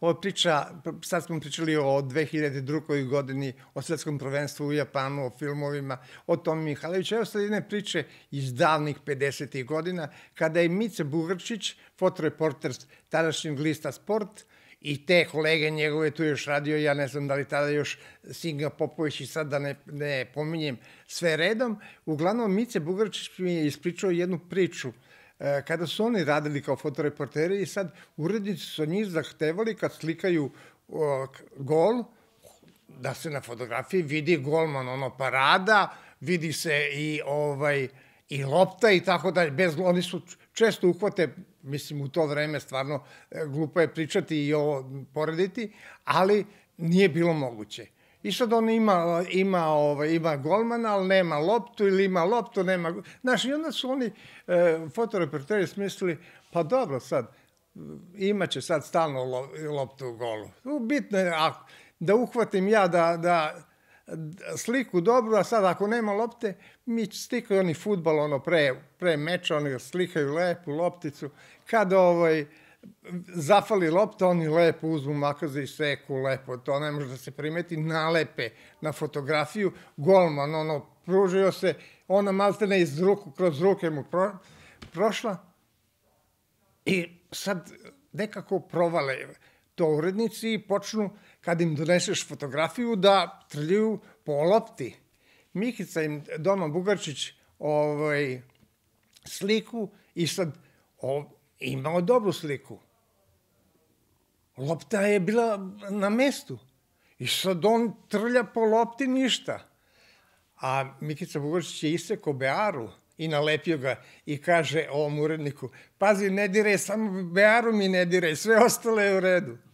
Ovo priča, sad smo pričali o 2002. godini, o svetskom prvenstvu u Japanu, o filmovima, o Tomi Mihajloviću. Evo sad jedne priče iz davnih 50. godina, kada je Mice Bugrčić, fotoreporter tadašnjeg lista Sport, i te kolege njegove tu još radio, ja ne znam da li tada još Singa Popović i sad da ne, ne pominjem sve redom. Uglavnom, Mice Bugarčić mi je ispričao jednu priču E, kada su oni radili kao fotoreporteri i sad urednici su njih zahtevali kad slikaju gol, da se na fotografiji vidi golman, ono parada, vidi se i ovaj i lopta i tako dalje. Bez, oni su često uhvate, mislim u to vreme stvarno e, glupo je pričati i ovo porediti, ali nije bilo moguće. I sad on ima, ima, ovaj, ima golmana, ali nema loptu ili ima loptu, nema... Znaš, i onda su oni e, fotoreporteri smislili, pa dobro sad, imaće sad stalno lo, loptu u golu. Bitno je ako, da uhvatim ja da, da, da sliku dobru, a sad ako nema lopte, mi stikaju oni futbal ono pre, pre meča, oni slikaju lepu lopticu. Kad ovaj, zafali lopta, oni lepo uzmu makaze i seku lepo, to ne može da se primeti, nalepe na fotografiju, golman, ono, pružio se, ona maltene iz ruku, kroz ruke mu pro, prošla i sad nekako provale to urednici i počnu, kad im doneseš fotografiju, da trljuju po lopti. Mihica im, Doma Bugarčić, ovaj, sliku i sad ovaj, imao dobru sliku. Lopta je bila na mestu. I sad on trlja po lopti ništa. A Mikica Bogorčić je isekao Bearu i nalepio ga i kaže ovom uredniku, pazi, ne direj, samo Bearu mi ne direj, sve ostale je u redu.